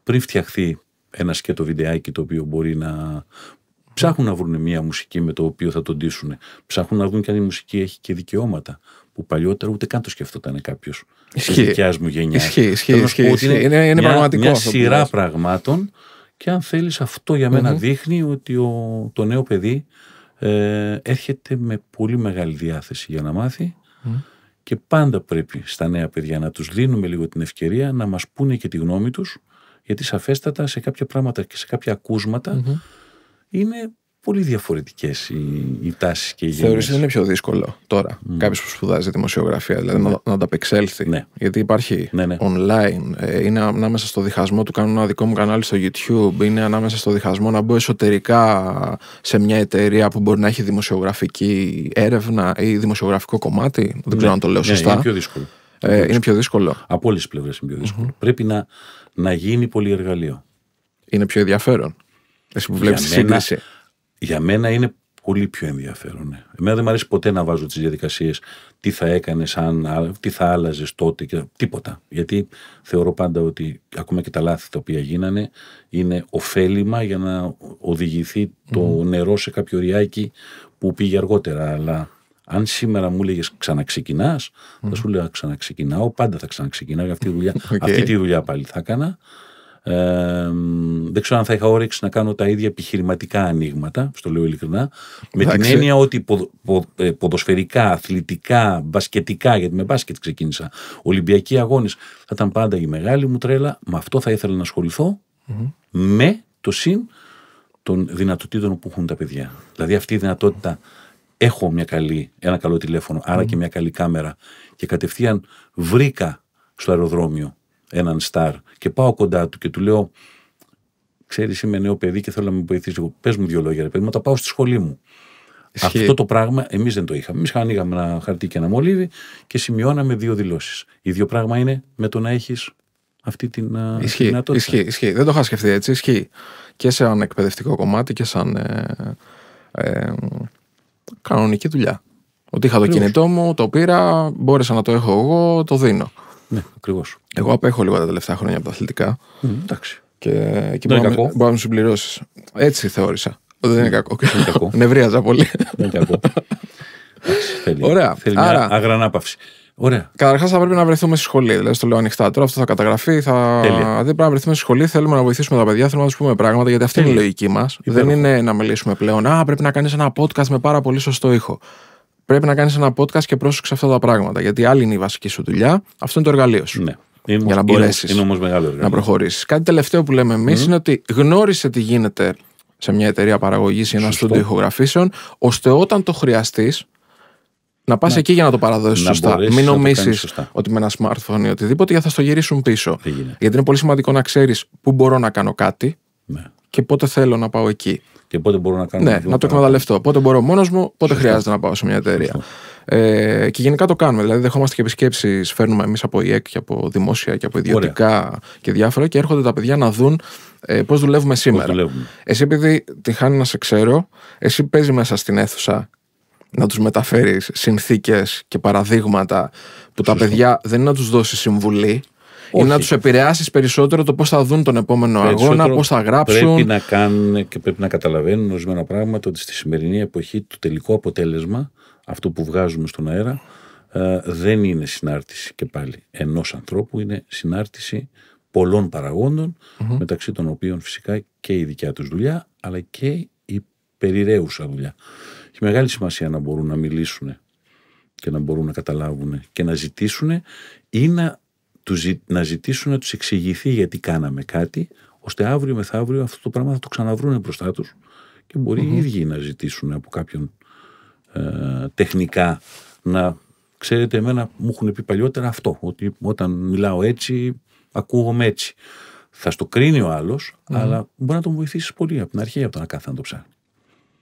πριν φτιαχθεί ένα σκέτο βιντεάκι το οποίο μπορεί να. Ψάχνουν να βρουν μια μουσική με το οποίο θα τον ντύσουν. Ψάχνουν να βρουν και αν η μουσική έχει και δικαιώματα. Που παλιότερα ούτε καν το σκεφτόταν κάποιο. δικιάς μου γενιάς. Ισχύει, ισχύει. Είναι, είναι, είναι μια, πραγματικό. Μια σειρά πραγμάτων και αν θέλεις αυτό για μένα δείχνει ότι ο, το νέο παιδί ε, έρχεται με πολύ μεγάλη διάθεση για να μαθει και πάντα πρέπει στα νέα παιδιά να τους δίνουμε λίγο την ευκαιρία να μας πούνε και τη γνώμη τους γιατί σαφέστατα σε κάποια πράγματα και σε κάποια είναι πολύ διαφορετικές οι, οι τάσεις και οι γενιέ. Θεωρεί ότι είναι πιο δύσκολο τώρα mm. κάποιος που σπουδάζει δημοσιογραφία, δηλαδή ναι. να, να ανταπεξέλθει. Ναι. Γιατί υπάρχει ναι, ναι. online, ε, είναι ανάμεσα στο διχασμό του κάνω ένα δικό μου κανάλι στο YouTube, είναι ανάμεσα στο διχασμό να μπω εσωτερικά σε μια εταιρεία που μπορεί να έχει δημοσιογραφική έρευνα ή δημοσιογραφικό κομμάτι. Δεν ξέρω αν το λέω σωστά. είναι πιο δύσκολο. Ε, είναι, πιο δύσκολο. είναι πιο δύσκολο. Από όλες τις πλευρές είναι πιο δυσκολο Πρέπει να, να γίνει πολυεργαλείο. Είναι πιο ενδιαφέρον. Εσύ που βλέπεις τη για μένα είναι πολύ πιο ενδιαφέρον. Ναι. Εμένα δεν μου αρέσει ποτέ να βάζω τις διαδικασίες, τι θα έκανες, αν, τι θα άλλαζες τότε, τίποτα. Γιατί θεωρώ πάντα ότι ακόμα και τα λάθη τα οποία γίνανε είναι ωφέλιμα για να οδηγηθεί το νερό σε κάποιο ριάκι που πήγε αργότερα. Αλλά αν σήμερα μου έλεγε ξαναξεκινάς, θα σου λέω ξαναξεκινάω, πάντα θα ξαναξεκινάω για αυτή τη δουλειά. Αυτή τη δουλειά πάλι θα έκανα. Ε, δεν ξέρω αν θα είχα όρεξη να κάνω τα ίδια επιχειρηματικά ανοίγματα, στο λέω ειλικρινά, με την έννοια ότι πο, ε, ποδοσφαιρικά, αθλητικά, μπασκετικά, γιατί με μπάσκετ ξεκίνησα, Ολυμπιακοί αγώνες, θα ήταν πάντα η μεγάλη μου τρέλα. Με αυτό θα ήθελα να ασχοληθω με το συν των δυνατοτήτων που έχουν τα παιδιά. Δηλαδή αυτή η δυνατότητα έχω μια καλή, ένα καλό τηλέφωνο, άρα και μια καλή κάμερα και κατευθείαν βρήκα στο αεροδρόμιο έναν στάρ και πάω κοντά του και του λέω ξέρεις, είμαι νέο παιδί και θέλω να με βοηθήσει. Εγώ, πες μου δύο λόγια, ρε παιδί μου, τα πάω στη σχολή μου. Ισχύει. Αυτό το πράγμα εμείς δεν το είχαμε. Εμείς ανοίγαμε ένα χαρτί και ένα μολύβι και σημειώναμε δύο δηλώσεις. Οι δύο πράγμα είναι με το να έχεις αυτή την ισχύει, δυνατότητα. Ισχύει, ισχύει. Δεν το είχα σκεφτεί έτσι. Ισχύει. Και σε ένα εκπαιδευτικό κομμάτι και σαν ε, ε, κανονική δουλειά. Ότι είχα το κινητό μου, το πήρα, μπόρεσα να το έχω εγώ, το δίνω. Ναι, ακριβώς. Εγώ απέχω λίγο τα τελευταία χρόνια από τα αθλητικά. Mm, εντάξει. Και εκεί μπορεί, να μου συμπληρώσεις. Έτσι θεώρησα. Δεν είναι κακό. Δεν είναι κακό. Νευρίαζα πολύ. Δεν είναι κακό. Θέλει, Ωραία. Θέλει μια αγρανάπαυση. Ωραία. Καταρχάς, θα πρέπει να βρεθούμε στη σχολή. Δηλαδή, το λέω ανοιχτά τώρα, αυτό θα καταγραφεί. Θα... Τέλεια. Δεν δηλαδή, πρέπει να βρεθούμε στη σχολή. Θέλουμε να βοηθήσουμε τα παιδιά, θέλουμε να τους πούμε πράγματα, γιατί αυτή Τέλεια. είναι η λογική μας. Δεν είναι να μιλήσουμε πλέον. Α, πρέπει να κάνεις ένα podcast με πάρα πολύ σωστό ήχο πρέπει να κάνεις ένα podcast και πρόσεξε αυτά τα πράγματα. Γιατί άλλη είναι η βασική σου δουλειά, αυτό είναι το εργαλείο σου. Ναι. Είναι για να μπορέσει να προχωρήσεις. Κάτι τελευταίο που λέμε εμείς είναι ότι γνώρισε τι γίνεται σε μια εταιρεία παραγωγής ή ένα στούντιο ηχογραφήσεων, ώστε όταν το χρειαστείς, να πας εκεί για να το παραδώσεις σωστά. Μην νομίσει ότι με ένα smartphone ή οτιδήποτε, για θα στο γυρίσουν πίσω. Γιατί είναι πολύ σημαντικό να ξέρεις πού μπορώ να κάνω κάτι ναι. και πότε θέλω να πάω εκεί. Και πότε μπορώ να κάνω. Ναι, να το εκμεταλλευτώ. Πότε μπορώ μόνος μου, πότε χρειάζεται να πάω σε μια εταιρεία. Ε, και γενικά το κάνουμε. Δηλαδή, δεχόμαστε και επισκέψεις, φέρνουμε εμείς από ΙΕΚ και από δημόσια και από ιδιωτικά Ωραία. και διάφορα και έρχονται τα παιδιά να δουν ε, πώς δουλεύουμε σήμερα. Πώς δουλεύουμε. Εσύ, επειδή τη χάνει να σε ξέρω, εσύ παίζει μέσα στην αίθουσα να τους μεταφέρεις συνθήκες και παραδείγματα που τα παιδιά δεν είναι να τους δώσει συμβουλή όχι. ή να τους επηρεάσεις περισσότερο το πώς θα δουν τον επόμενο αγώνα, πώς θα γράψουν. Πρέπει να κάνουν και πρέπει να καταλαβαίνουν ορισμένα πράγματα ότι στη σημερινή εποχή το τελικό αποτέλεσμα, αυτό που βγάζουμε στον αέρα, ε, δεν είναι συνάρτηση και πάλι ενός ανθρώπου, είναι συνάρτηση πολλών μεταξύ των οποίων φυσικά και η δικιά τους δουλειά, αλλά και η περιραίουσα δουλειά. Έχει μεγάλη σημασία να μπορούν να μιλήσουν και να μπορούν να καταλάβουν και να ζητήσουν ή να του, να ζητήσουν να τους εξηγηθεί γιατί κάναμε κάτι, ώστε αύριο μεθαύριο αυτό το πράγμα θα το ξαναβρούνε μπροστά τους. και μπορει mm οι ίδιοι να ζητήσουν από κάποιον ε, τεχνικά να... Ξέρετε, εμένα μου έχουν πει παλιότερα αυτό, ότι όταν μιλάω έτσι, ακούγομαι έτσι. Θα στο κρίνει ο άλλος, αλλά μπορεί να τον βοηθήσεις πολύ από την αρχή από το να κάθεται να το ψάχνει.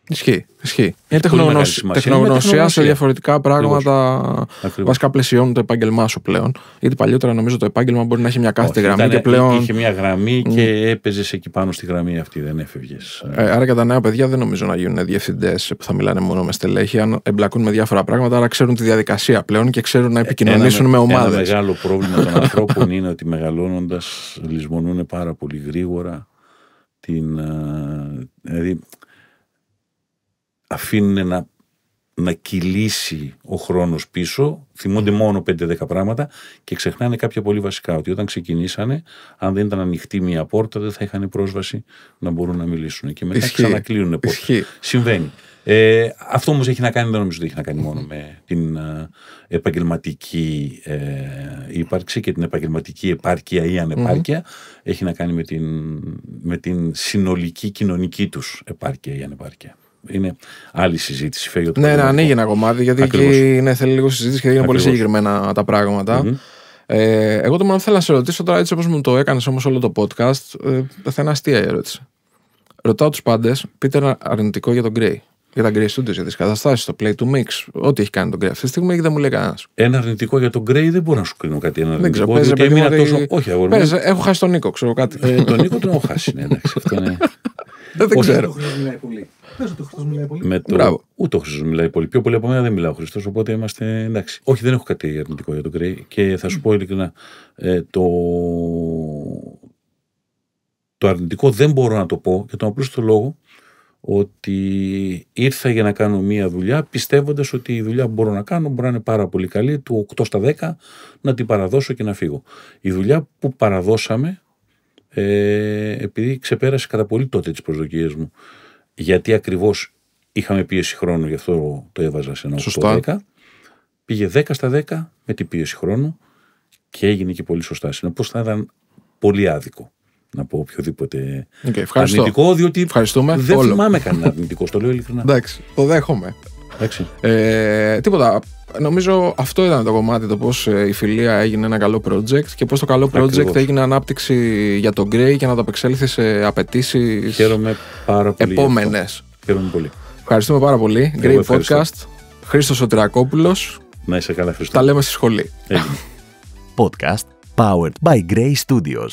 Ισχύει. Ισχύει. Είναι τεχνογνωσία, τεχνογνωσία σε διαφορετικά πράγματα. Ακριβώς. Βασικά πλαισιώνουν το επάγγελμά σου πλέον. Γιατί παλιότερα νομίζω το επάγγελμα μπορεί να έχει μια κάθετη γραμμή ήταν, και πλέον. Είχε μια γραμμή και έπαιζες εκεί πάνω στη γραμμή αυτή, δεν έφευγες. Ε, άρα και τα νέα παιδιά δεν νομίζω να γίνουν διευθυντές που θα μιλάνε μόνο με στελέχη. Αν εμπλακούν με διάφορα πράγματα, άρα ξέρουν τη διαδικασία πλέον και ξέρουν να ε, επικοινωνήσουν με ομάδε. Ένα μεγάλο πρόβλημα των ανθρώπων είναι ότι μεγαλώνοντας λησμονούν πάρα πολύ γρήγορα την. Ε, δηλαδή, αφήνουν να, να κυλήσει ο χρόνος πισω πίσω, θυμούνται μόνο 5-10 πράγματα και ξεχνάνε κάποια πολύ βασικά, ότι όταν ξεκινήσανε, αν δεν ήταν ανοιχτή μια πόρτα, δεν θα είχαν πρόσβαση να μπορούν να μιλήσουν και μετά Ισχύει. ξανακλείουν πόρτα. Συμβαίνει. Ε, αυτό όμως έχει να κάνει, δεν νομίζω ότι έχει να κάνει μόνο με την ε, επαγγελματική ε, ύπαρξη και την επαγγελματική επάρκεια ή ανεπάρκεια. Έχει να κάνει με την, με την συνολική κοινωνική τους επάρκεια ή ανεπάρκεια είναι άλλη συζήτηση. ναι, να ανοίγει ένα κομμάτι, γιατί εκεί ναι, θέλει λίγο συζήτηση και είναι πολύ συγκεκριμένα τα πραγματα mm-hmm. Ε, εγώ το μόνο θέλω να σε ρωτήσω τώρα, έτσι όπως μου το έκανες όμως όλο το podcast, ε, θα είναι αστεία η ερώτηση. Ρωτάω τους πάντες, πείτε ένα αρνητικό για τον Gray. Για τα Gray Studios, για τις καταστάσεις, το Play to Mix, ό,τι έχει κάνει τον Gray αυτή τη στιγμή δεν μου λέει κανένας. Ένα αρνητικό για τον Gray δεν μπορώ να σου κρίνω κάτι. Ένα δεν ξέρω, παίζει, τόσο... Όχι, Έχω χάσει τον Νίκο, ξέρω κάτι. Ε, τον Νίκο τον έχω χάσει, ναι, εντάξει, αυτό είναι. Ε, δεν ξέρω. ότι ο Χριστό μιλάει πολύ. Με Ούτε ο Χριστό μιλάει πολύ. Πιο πολύ από μένα δεν μιλάει ο Χριστός, οπότε είμαστε εντάξει. Όχι, δεν έχω κάτι αρνητικό για τον Κρέι και θα σου πω ειλικρινά. Ε, το... το αρνητικό δεν μπορώ να το πω για τον απλούστο λόγο ότι ήρθα για να κάνω μία δουλειά πιστεύοντας ότι η δουλειά που μπορώ να κάνω μπορεί να είναι πάρα πολύ καλή του 8 στα 10 να την παραδώσω και να φύγω. Η δουλειά που παραδώσαμε ε, επειδή ξεπέρασε κατά πολύ τότε τις προσδοκίες μου γιατί ακριβώς είχαμε πίεση χρόνου γι' αυτό το έβαζα σε ένα 8-10 πήγε 10 στα 10 με την πίεση χρόνου και έγινε και πολύ σωστά Συνεπώς θα ήταν πολύ άδικο να πω οποιοδήποτε okay, αρνητικό διότι δεν θυμάμαι κανένα αρνητικό, στο λέω ειλικρινά. Εντάξει, το δέχομαι. Ε, τίποτα. Νομίζω αυτό ήταν το κομμάτι το πώς ε, η φιλία έγινε ένα καλό project και πώς το καλό project έγινε ανάπτυξη για τον Grey και να το απεξέλθει σε απαιτήσεις επόμενες. Χαίρομαι πολύ. Ευχαριστούμε πάρα πολύ. Grey Podcast. Χρήστος Σωτηρακόπουλος. Να είσαι καλά Χρήστο. Τα λέμε στη σχολή. Podcast powered by Grey Studios.